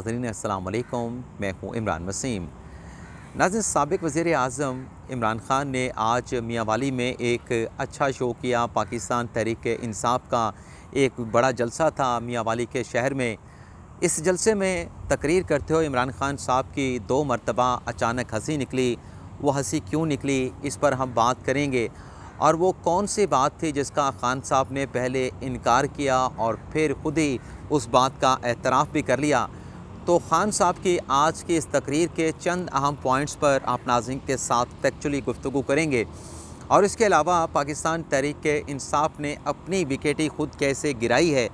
नाजरीन असलकम मैं हूँ इमरान वसीम नाजिन सबक वज़ी अजम इमरान ख़ान ने आज मियाँ वाली में एक अच्छा शो किया पाकिस्तान तहरीक इंसाफ का एक बड़ा जलसा था मियाँ वाली के शहर में इस जलसे में तकरीर करते हुए इमरान ख़ान साहब की दो मरतबा अचानक हंसी निकली वो हंसी क्यों निकली इस पर हम बात करेंगे और वो कौन सी बात थी जिसका खान साहब ने पहले इनकार किया और फिर ख़ुद ही उस बात का एतराफ़ भी कर लिया तो ख़ान साहब की आज की इस तकरीर के चंद अहम पॉइंट्स पर आप नाजिंग के साथ एक्चुअली गुफ्तु करेंगे और इसके अलावा पाकिस्तान तहरीक इंसाफ ने अपनी विकेटी खुद कैसे गिराई है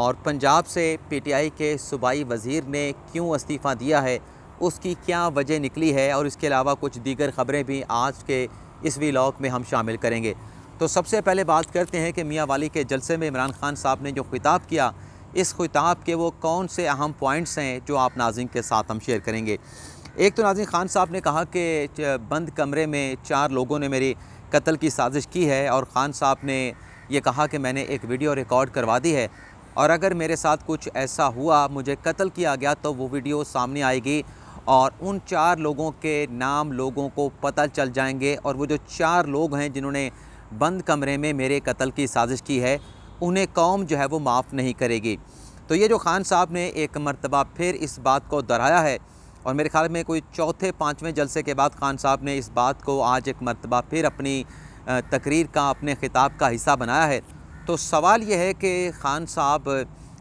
और पंजाब से पीटीआई के सूबाई वज़ीर ने क्यों इस्तीफ़ा दिया है उसकी क्या वजह निकली है और इसके अलावा कुछ दीगर ख़बरें भी आज के इस लॉक में हम शामिल करेंगे तो सबसे पहले बात करते हैं कि मियाँ वाली के जलसे में इमरान खान साहब ने जो खिताब किया इस खिताब के वो कौन से अहम पॉइंट्स हैं जो आप नाजिन के साथ हम शेयर करेंगे एक तो नाजिन खान साहब ने कहा कि बंद कमरे में चार लोगों ने मेरी कत्ल की साजिश की है और ख़ान साहब ने यह कहा कि मैंने एक वीडियो रिकॉर्ड करवा दी है और अगर मेरे साथ कुछ ऐसा हुआ मुझे कत्ल किया गया तो वो वीडियो सामने आएगी और उन चार लोगों के नाम लोगों को पता चल जाएंगे और वो जो चार लोग हैं जिन्होंने बंद कमरे में मेरे कत्ल की साजिश की है उन्हें कौम जो है वो माफ़ नहीं करेगी तो ये जो खान साहब ने एक मरतबा फिर इस बात को दोहराया है और मेरे ख्याल में कोई चौथे पाँचवें जलसे के बाद खान साहब ने इस बात को आज एक मरतबा फिर अपनी तकरीर का अपने ख़िताब का हिस्सा बनाया है तो सवाल यह है कि खान साहब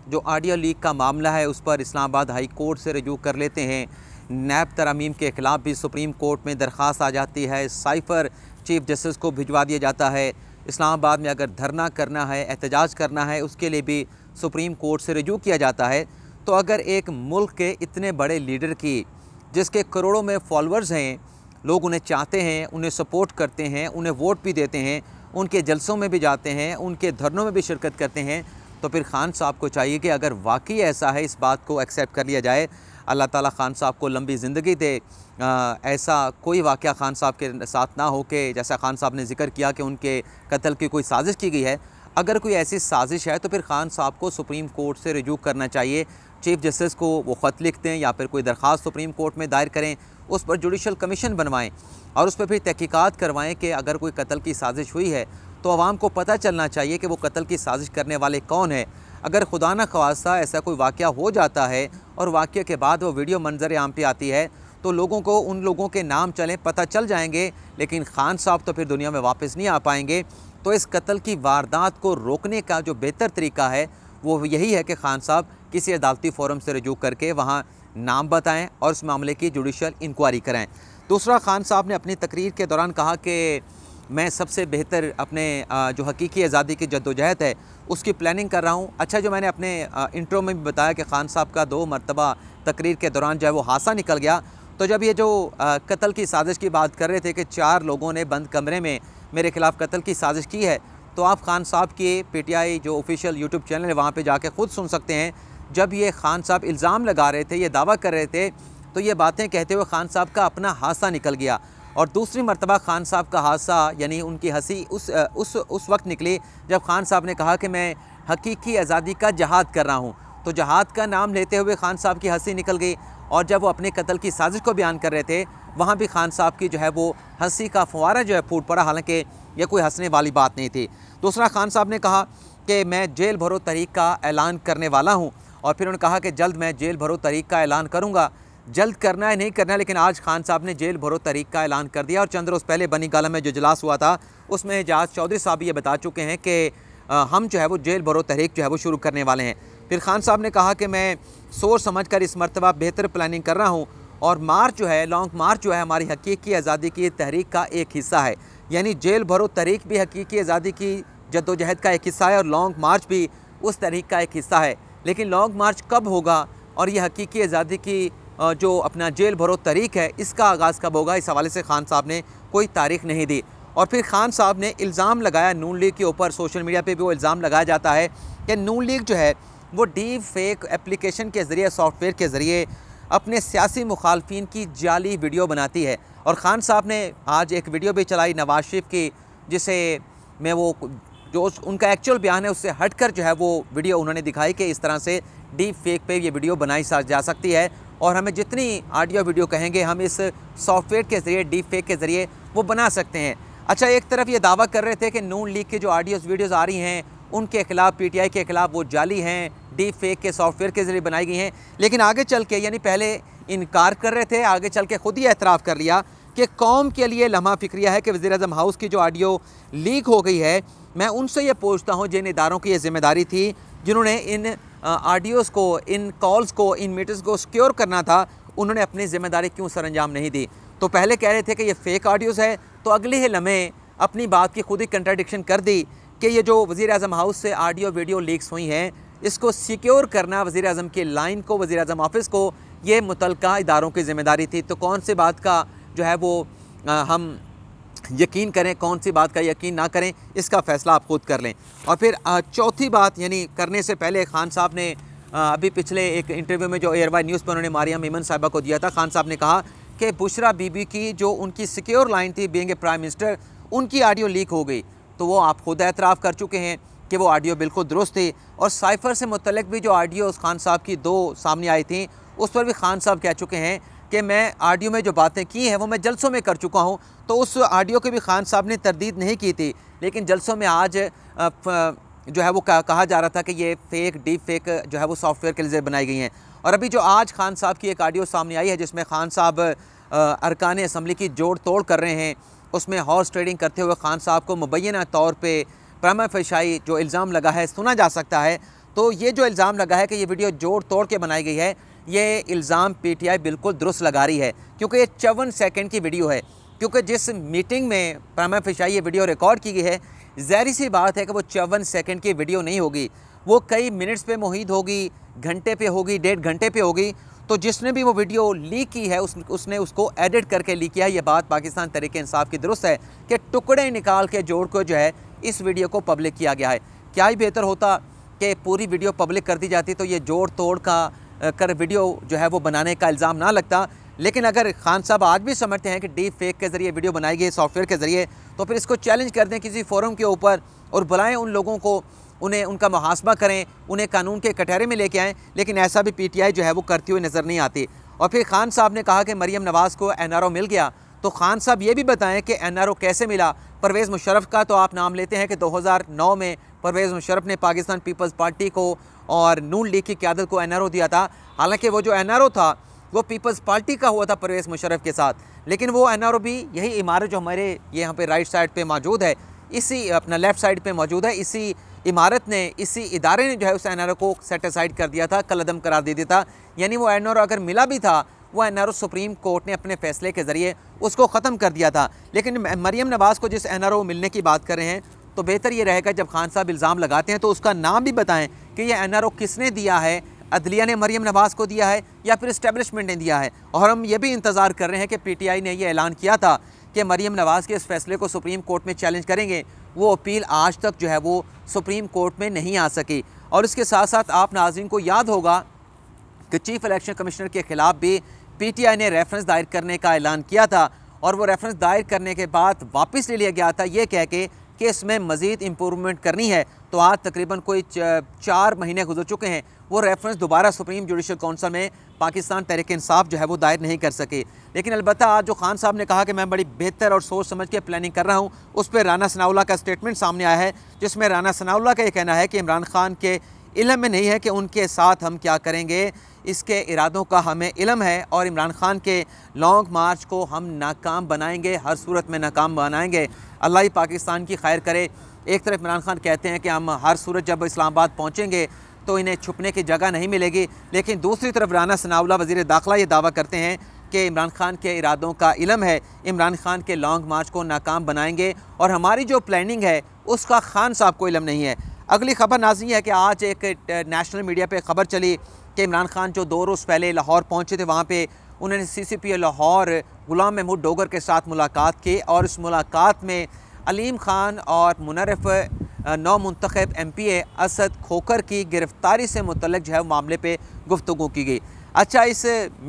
जो आडियो लीक का मामला है उस पर इस्लामाबाद हाई कोर्ट से रजू कर लेते हैं नैब तरामीम के ख़िलाफ़ भी सुप्रीम कोर्ट में दरख्वास्त आ जाती है साइफ़र चीफ़ जस्टिस को भिजवा दिया जाता है इस्लामाबाद में अगर धरना करना है एहतजाज करना है उसके लिए भी सुप्रीम कोर्ट से रजू किया जाता है तो अगर एक मुल्क के इतने बड़े लीडर की जिसके करोड़ों में फॉलोअर्स हैं लोग उन्हें चाहते हैं उन्हें सपोर्ट करते हैं उन्हें वोट भी देते हैं उनके जलसों में भी जाते हैं उनके धरनों में भी शिरकत करते हैं तो फिर खान साहब को चाहिए कि अगर वाकई ऐसा है इस बात को एक्सेप्ट कर लिया जाए अल्लाह ताला ख़ान साहब को लंबी ज़िंदगी दे आ, ऐसा कोई वाक़ ख़ान साहब के साथ ना हो के जैसा ख़ान साहब ने जिक्र किया कि उनके कत्ल की कोई साजिश की गई है अगर कोई ऐसी साजिश है तो फिर ख़ान साहब को सुप्रीम कोर्ट से रजू करना चाहिए चीफ़ जस्टिस को वो ख़त लिख दें या फिर कोई दरख्वास्त सुप्रीम कोर्ट में दायर करें उस पर जुडिशल कमीशन बनवाएं और उस पर फिर तहकीक़ात करवाएं कि अगर कोई कत्ल की साजिश हुई है तो आवाम को पता चलना चाहिए कि वो कत्ल की साजिश करने वाले कौन है अगर खुदा न खवासा ऐसा कोई वाक़ हो जाता है और वाक़े के बाद वो वीडियो मंजर आम पे आती है तो लोगों को उन लोगों के नाम चलें पता चल जाएंगे लेकिन खान साहब तो फिर दुनिया में वापस नहीं आ पाएंगे तो इस कत्ल की वारदात को रोकने का जो बेहतर तरीका है वो यही है कि खान साहब किसी अदालती फोरम से रजू करके वहाँ नाम बताएं और इस मामले की जुडिशल इंक्वायरी कराएं दूसरा खान साहब ने अपनी तकरीर के दौरान कहा कि मैं सबसे बेहतर अपने जो हकीकी आज़ादी की जद्दोजहद है उसकी प्लानिंग कर रहा हूँ अच्छा जो मैंने अपने इंट्रो में भी बताया कि खान साहब का दो मरतबा तकरीर के दौरान जो है वो हादसा निकल गया तो जब ये जो कत्ल की साजिश की बात कर रहे थे कि चार लोगों ने बंद कमरे में मेरे ख़िलाफ़ कत्ल की साजिश की है तो आप खान साहब के पीटीआई जो ऑफिशियल यूट्यूब चैनल है वहाँ पे जाके ख़ुद सुन सकते हैं जब ये खान साहब इल्ज़ाम लगा रहे थे ये दावा कर रहे थे तो ये बातें कहते हुए खान साहब का अपना हादसा निकल गया और दूसरी मरतबा खान साहब का हादसा यानी उनकी हंसी उस उस उस वक्त निकली जब खान साहब ने कहा कि मैं हकीकी आज़ादी का जहाद कर रहा हूँ तो जहाद का नाम लेते हुए खान साहब की हंसी निकल गई और जब वो अपने कत्ल की साजिश को बयान कर रहे थे वहाँ भी खान साहब की जो है वो हंसी का फुहारा जो है फूट पड़ा हालांकि यह कोई हंसने वाली बात नहीं थी दूसरा खान साहब ने कहा कि मैं जेल भरो तरीक का ऐलान करने वाला हूँ और फिर उन्होंने कहा कि जल्द मैं जेल भरो तरीक का ऐलान करूँगा जल्द करना है नहीं करना है लेकिन आज खान साहब ने जेल भरो तरीक का ऐलान कर दिया और चंद्र उस पहले बनी गाला में जो इजलास हुआ था उसमें एजाज चौधरी साहब ये बता चुके हैं कि हम जो है वो जेल भरो तहरीक जो है वो शुरू करने वाले हैं फिर खान साहब ने कहा कि मैं सोच समझ कर इस मरतबा बेहतर प्लानिंग कर रहा हूँ और मार्च जो है लॉन्ग मार्च जो है हमारी हकीकी आज़ादी की तहरीक का एक हिस्सा है यानी जेल भरो तहरीक भी हकीकी आज़ादी की जदोजहद का एक हिस्सा है और लॉन्ग मार्च भी उस तहरीक का एक हिस्सा है लेकिन लॉन्ग मार्च कब होगा और ये हकीकी आज़ादी की जो अपना जेल भरो तरीक है इसका आगाज़ कब होगा इस हवाले से खान साहब ने कोई तारीख नहीं दी और फिर खान साहब ने इल्ज़ाम लगाया नून लीग के ऊपर सोशल मीडिया पे भी वो इल्ज़ाम लगाया जाता है कि नून लीग जो है वो डीप फेक एप्लीकेशन के ज़रिए सॉफ्टवेयर के ज़रिए अपने सियासी मुखालफी की जाली वीडियो बनाती है और ख़ान साहब ने आज एक वीडियो भी चलाई नवाज शरीफ की जिसे मैं वो जो उनका एक्चुअल बयान है उससे हटकर जो है वो वीडियो उन्होंने दिखाई कि इस तरह से डीप फेक पे ये वीडियो बनाई जा सकती है और हमें जितनी ऑडियो वीडियो कहेंगे हम इस सॉफ्टवेयर के ज़रिए डीप फेक के ज़रिए वो बना सकते हैं अच्छा एक तरफ ये दावा कर रहे थे कि नून लीग के जो ऑडियोज़ वीडियोज़ आ रही हैं उनके खिलाफ पीटीआई के खिलाफ वो जाली हैं डीप फेक के सॉफ्टवेयर के ज़रिए बनाई गई हैं लेकिन आगे चल के यानी पहले इनकार कर रहे थे आगे चल के ख़ुद ही एतराफ़ कर लिया कि कौम के लिए लम्हा फिक्रिया है कि वज़ी अजम हाउस की जो ऑडियो लीक हो गई है मैं उनसे ये पूछता हूँ जिन इदारों की ये जिम्मेदारी थी जिन्होंने इन आडियोज़ को इन कॉल्स को इन मीटर्स को सिक्योर करना था उन्होंने अपनी ज़िम्मेदारी क्यों सर अंजाम नहीं दी तो पहले कह रहे थे कि ये फ़ेक ऑडियोज़ है तो अगले ही लम्हे अपनी बात की खुद ही कंट्राडिक्शन कर दी कि ये जो वज़ी अजम हाउस से आडियो वीडियो लीक्स हुई हैं इसको सिक्योर करना वज़ी अजम की लाइन को वज़ी अजम ऑफिस को ये मुतलका इदारों की ज़िम्मेदारी थी तो कौन सी बात का जो है वो आ, हम यकीन करें कौन सी बात का यकीन ना करें इसका फ़ैसला आप खुद कर लें और फिर चौथी बात यानी करने से पहले खान साहब ने अभी पिछले एक इंटरव्यू में जो एयरवाई न्यूज़ पर उन्होंने मारिया मेमन साहबा को दिया था खान साहब ने कहा कि बुशरा बीबी की जो उनकी सिक्योर लाइन थी बेंगे ए प्राइम मिनिस्टर उनकी ऑडियो लीक हो गई तो वो आप खुद एतराफ़ कर चुके हैं कि वो ऑडियो बिल्कुल दुरुस्त थी और साइफ़र से मुतलक भी जो ऑडियो खान साहब की दो सामने आई थी उस पर भी खान साहब कह चुके हैं कि मैं आडियो में जो बातें की हैं वो मैं जलसों में कर चुका हूँ तो उस आडियो की भी खान साहब ने तरदीद नहीं की थी लेकिन जलसों में आज जो है वो कहा जा रहा था कि ये फेक डीप फेक जो है वो सॉफ्टवेयर के लिए बनाई गई हैं और अभी जो आज खान साहब की एक आडियो सामने आई है जिसमें खान साहब अरकान असम्बली की जोड़ तोड़ कर रहे हैं उसमें हॉर्स ट्रेडिंग करते हुए खान साहब को मुबैना तौर पर प्रामा फशाई जो इल्ज़ाम लगा है सुना जा सकता है तो ये जो इल्ज़ाम लगा है कि ये वीडियो जोड़ तोड़ के बनाई गई है ये इल्ज़ाम पीटीआई बिल्कुल दुरुस्त लगा रही है क्योंकि ये चौवन सेकंड की वीडियो है क्योंकि जिस मीटिंग में प्रामा फिशाई ये वीडियो रिकॉर्ड की गई है जहरी सी बात है कि वो चौवन सेकंड की वीडियो नहीं होगी वो कई मिनट्स पे मुहित होगी घंटे पे होगी डेढ़ घंटे पे होगी तो जिसने भी वो वीडियो लीक की है उस, उसने उसको एडिट करके लीक किया है ये बात पाकिस्तान तरीके इंसाफ की दुरुस्त है कि टुकड़े निकाल के जोड़ को जो है इस वीडियो को पब्लिक किया गया है क्या ही बेहतर होता कि पूरी वीडियो पब्लिक कर दी जाती तो ये जोड़ तोड़ का कर वीडियो जो है वो बनाने का इल्ज़ाम ना लगता लेकिन अगर खान साहब आज भी समझते हैं कि डीप फेक के ज़रिए वीडियो बनाई गई सॉफ्टवेयर के ज़रिए तो फिर इसको चैलेंज कर दें किसी फोरम के ऊपर और बुलाएं उन लोगों को उन्हें उनका मुहासमा करें उन्हें कानून के कटहरे में लेके आएँ लेकिन ऐसा भी पीटीआई जो है वो करती हुई नज़र नहीं आती और फिर खान साहब ने कहा कि मरीम नवाज़ को एन मिल गया तो खान साहब ये भी बताएं कि एनआरओ कैसे मिला परवेज़ मुशरफ का तो आप नाम लेते हैं कि 2009 में परवेज़ मुशरफ ने पाकिस्तान पीपल्स पार्टी को और नून लीग की क्यादत को एनआरओ दिया था हालांकि वो जो एनआरओ था वो पीपल्स पार्टी का हुआ था परवेज़ मुशरफ के साथ लेकिन वो एन भी यही इमारत जो हमारे यहाँ पर राइट साइड पर मौजूद है इसी अपना लेफ़्ट साइड पर मौजूद है इसी इमारत ने इसी इदारे ने जो है उस एन को सेटिसाइड कर दिया था कलदम करार दे दिया था यानी वो एन अगर मिला भी था वो एन सुप्रीम कोर्ट ने अपने फैसले के ज़रिए उसको ख़त्म कर दिया था लेकिन मरीम नवाज़ को जिस एन मिलने की बात कर रहे हैं तो बेहतर ये रहेगा जब खान साहब इल्ज़ाम लगाते हैं तो उसका नाम भी बताएं कि यह एन किसने दिया है अदलिया ने मरीम नवाज़ को दिया है या फिर इस्टेबलिशमेंट ने दिया है और हम ये भी इंतज़ार कर रहे हैं कि आई ने यह ऐलान किया था कि मरीम नवाज़ के इस फैसले को सुप्रीम कोर्ट में चैलेंज करेंगे वो अपील आज तक जो है वो सुप्रीम कोर्ट में नहीं आ सकी और इसके साथ साथ आप नाजिन को याद होगा कि चीफ इलेक्शन कमिश्नर के खिलाफ भी पीटीआई ने रेफरेंस दायर करने का ऐलान किया था और वो रेफरेंस दायर करने के बाद वापस ले लिया गया था ये कह के कि इसमें मज़ीद इम्प्रूवमेंट करनी है तो आज तकरीबन कोई चार महीने गुजर चुके हैं वो रेफरेंस दोबारा सुप्रीम जुडिशल काउंसिल में पाकिस्तान तहरीक इंसाफ जो है वो दायर नहीं कर सके लेकिन अलबत् आज जो खान साहब ने कहा कि मैं बड़ी बेहतर और सोच समझ के प्लानिंग कर रहा हूँ उस पर राना सनाउल्ला का स्टेटमेंट सामने आया है जिसमें राना सनाउल्ला का ये कहना है कि इमरान खान के इलम में नहीं है कि उनके साथ हम क्या करेंगे इसके इरादों का हमें इलम है और इमरान ख़ान के लॉन्ग मार्च को हम नाकाम बनाएंगे हर सूरत में नाकाम बनाएंगे अल्लाह ही पाकिस्तान की खैर करे एक तरफ इमरान खान कहते हैं कि हम हर सूरत जब इस्लामाबाद पहुँचेंगे तो इन्हें छुपने की जगह नहीं मिलेगी लेकिन दूसरी तरफ राना सनाउला वजीर दाखिला ये दावा करते हैं कि इमरान खान के इरादों का इलम है इमरान खान के लॉन्ग मार्च को नाकाम बनाएंगे और हमारी जो प्लानिंग है उसका खान साहब को इलम नहीं है अगली खबर नाजी है कि आज एक नेशनल मीडिया पर खबर चली कि इमरान खान जो दो रोज़ पहले लाहौर पहुँचे थे वहाँ पर उन्होंने C C P Lahore Ghulam Mahmood Dogar के साथ मुलाकात की और इस मुलाकात में अलीम खान और मुनरफ नौ मंतखब M P A Asad Khokhar की गिरफ़्तारी से मुतलक जो है मामले पर गुफ्तु की गई अच्छा इस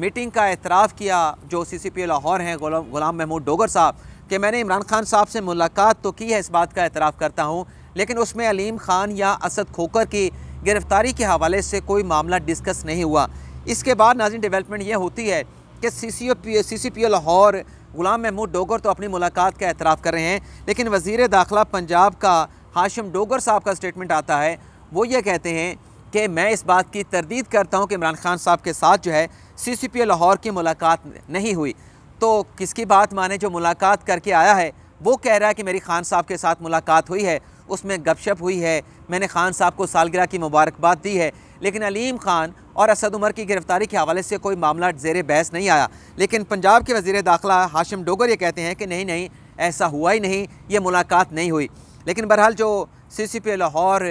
मीटिंग का एतराफ़ किया जो सी सी पी लाहौर हैं गुलाम महमूद डोगर साहब कि मैंने इमरान खान साहब से मुलाकात तो की है इस बात का एतराफ़ करता हूँ लेकिन उसमें अलीम खान या असद खोकर की गिरफ़्तारी के हवाले से कोई मामला डिस्कस नहीं हुआ इसके बाद नाजिन डेवलपमेंट ये होती है कि C C O P C C P O Lahore Ghulam Mahmood Dogar तो अपनी मुलाकात का एतराफ़ कर रहे हैं लेकिन वज़ी दाखिला पंजाब का हाशिम डोगर साहब का स्टेटमेंट आता है वो ये कहते हैं कि मैं इस बात की तरदीद करता हूँ कि इमरान खान साहब के साथ जो है सी सी पी ओ लाहौर की मुलाकात नहीं हुई तो किसकी बात माने जो मुलाकात करके आया है वो कह रहा है कि मेरी खान साहब के साथ मुलाकात हुई है उसमें गपशप हुई है मैंने खान साहब को सालगिरह की मुबारकबाद दी है लेकिन अलीम खान और असद उमर की गिरफ़्तारी के हवाले से कोई मामला जेर बहस नहीं आया लेकिन पंजाब के वजीर दाखिला हाशिम डोगर ये कहते हैं कि नहीं नहीं ऐसा हुआ ही नहीं ये मुलाकात नहीं हुई लेकिन बहरहाल जो C C P Lahore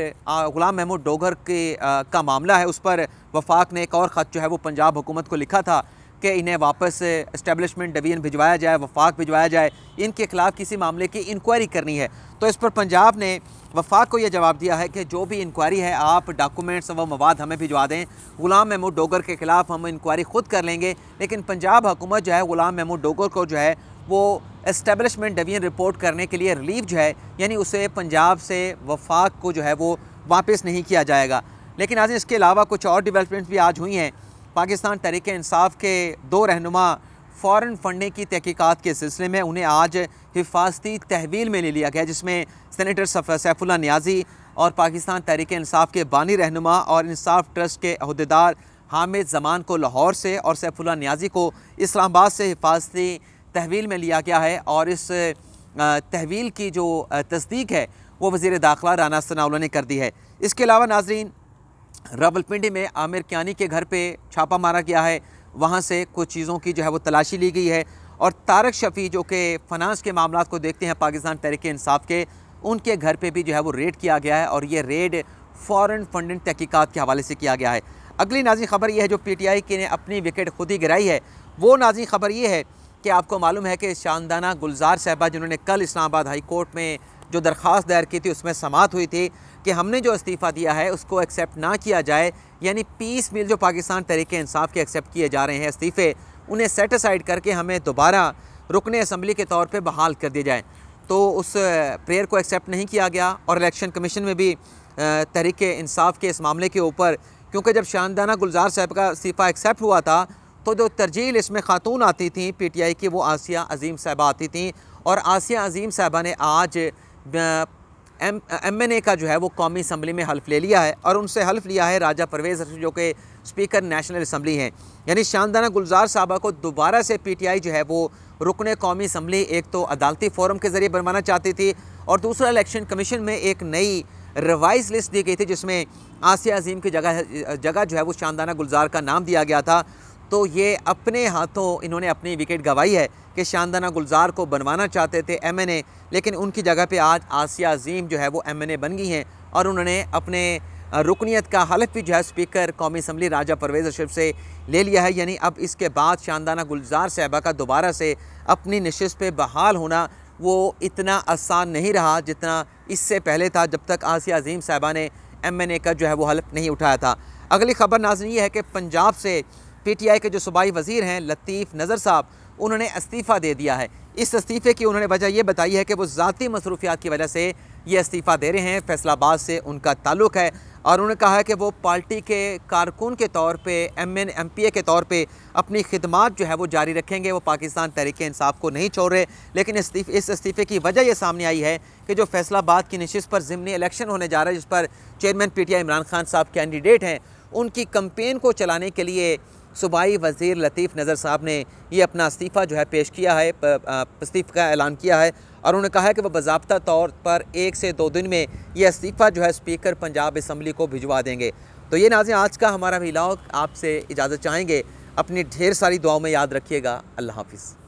Ghulam Mahmood Dogar के आ, का मामला है उस पर वफाक ने एक और ख़त जो है वो पंजाब हुकूमत को लिखा था कि इन्हें वापस इस्टेबलिशमेंट डिवीजन भिजवाया जाए वफाक भिजवाया जाए इनके खिलाफ किसी मामले की इंक्वायरी करनी है तो इस पर पंजाब ने वफाक को यह जवाब दिया है कि जो भी इंक्वायरी है आप डॉक्यूमेंट्स व मवाद हमें भिजवा दें गुलाम महमूद डोगर के ख़िलाफ़ हम इंक्वायरी ख़ुद कर लेंगे लेकिन पंजाब हुकूमत जो है गुलाम महमूद डोगर को जो है वो इस्टेबलिशमेंट डिवीजन रिपोर्ट करने के लिए रिलीफ जो है यानी उसे पंजाब से वफाक को जो है वो वापस नहीं किया जाएगा लेकिन आज इसके अलावा कुछ और डेवलपमेंट्स भी आज हुई हैं पाकिस्तान तहरीक इंसाफ के दो रहनुमा फॉरेन फंडिंग की तहकीक़ात के सिलसिले में उन्हें आज हिफाजती तहवील में ले लिया गया जिसमें सेनेटर सैफुल्ला न्याजी और पाकिस्तान तहरीक इंसाफ के बानी रहनुमा और इंसाफ ट्रस्ट के अहदेदार हामिद जमान को लाहौर से और सैफुल्ला न्याजी को इस्लामाबाद से हिफाजती तहवील में लिया गया है और इस तहवील की जो तस्दीक है वो वजीर दाखिला राना सना ने कर दी है इसके अलावा नाजरीन रावलपिंडी में आमिर क्यानी के घर पे छापा मारा गया है वहाँ से कुछ चीज़ों की जो है वो तलाशी ली गई है और तारक शफ़ी जो कि फ़नास के मामला को देखते हैं पाकिस्तान तहरीक इंसाफ के उनके घर पे भी जो है वो रेड किया गया है और ये रेड फॉरेन फंडेड तहकीक़ात के हवाले से किया गया है अगली नाजी खबर यह है जो पी टी आई ने अपनी विकेट खुद ही गिराई है वो नाजी खबर ये है कि आपको मालूम है कि शानदाना गुलजार साहबा जिन्होंने कल इस्लामाबाद हाई कोर्ट में जो दरख्वास्त दायर की थी उसमें समात हुई थी कि हमने जो इस्तीफ़ा दिया है उसको एक्सेप्ट ना किया जाए यानी पीस मिल जो पाकिस्तान तरीके इंसाफ के एक्सेप्ट किए जा रहे हैं इस्तीफ़े उन्हें सेटिसाइड करके हमें दोबारा रुकन असम्बली के तौर पर बहाल कर दिया जाए तो उस प्रेयर को एक्सेप्ट नहीं किया गया और इलेक्शन कमीशन में भी तहरीक इंसाफ के इस मामले के ऊपर क्योंकि जब शानदाना गुलजार साहब का इस्तीफ़ा एक्सेप्ट हुआ था तो जो तरजील इसमें खातून आती थी पी टी आई की वो आसिया अजीम साहबा आती थी और आसिया अजीम साहबा ने आज एम एम एन ए का जो है वो कौमी असम्बली में हल्फ ले लिया है और उनसे हल्फ लिया है राजा परवेज़ जो कि स्पीकर नेशनल असम्बली हैं यानी शानदाना गुलजार साहबा को दोबारा से पी टी आई जो है वो रुकन कौमी असम्बली एक तो अदालती फोरम के ज़रिए बनवाना चाहती थी और दूसरा इलेक्शन कमीशन में एक नई रिवाइज लिस्ट दी गई थी जिसमें आसिया अजीम की जगह जगह जो है वो शानदाना गुलजार का नाम दिया गया था तो ये अपने हाथों इन्होंने अपनी विकेट गंवाई है कि शानदाना गुलजार को बनवाना चाहते थे एम एन ए लेकिन उनकी जगह पर आज आसिया अजीम जो है वो एम एन ए बन गई हैं और उन्होंने अपने रुकनीत का हलफ भी जो है स्पीकर कौमी असम्बली राजा परवेज अशरफ से ले लिया है यानी अब इसके बाद शानदाना गुलजार साहबा का दोबारा से अपनी नशस्त पे बहाल होना वो इतना आसान नहीं रहा जितना इससे पहले था जब तक आसिया अजीम साहबा ने एम एन ए का जो है वो हलफ नहीं उठाया था अगली खबर नाजन ये है कि पंजाब से पी टी आई के जो सूबाई वज़ी हैं लतीफ़ नज़र साहब उन्होंने इस्तीफ़ा दे दिया है इस इस्तीफ़े की उन्होंने वजह यह बताई है कि वो ज़ाती मसरूफियात की वजह से ये इस्तीफ़ा दे रहे हैं फैसलाबाद से उनका ताल्लुक़ है और उन्होंने कहा है कि वो पार्टी के कारकुन के तौर पे M N M P A के तौर पे अपनी खिदमत जो है वो जारी रखेंगे वो पाकिस्तान तरीके इंसाफ को नहीं छोड़ रहे लेकिन इस्तीफ़े इस इस्तीफ़े की वजह ये सामने आई है कि जो फैसलाबाद की नशस्त पर ज़मनी इलेक्शन होने जा रहा है जिस पर chairman P T I Imran Khan साहब कैंडिडेट हैं उनकी कम्पेन को चलाने के लिए सूबाई वज़ी लतीफ़ नज़र साहब ने यह अपना इस्तीफ़ा जो है पेश किया है इस्तीफ़ का ऐलान किया है और उन्होंने कहा है कि वह बाबा तौर पर एक से दो दिन में यह इस्तीफ़ा जो है स्पीकर पंजाब इसम्बली को भिजवा देंगे तो ये नाजें आज का हमारा भी लाओ आपसे इजाज़त चाहेंगे अपनी ढेर सारी दुआओं में याद रखिएगा अल्लाह हाफिज़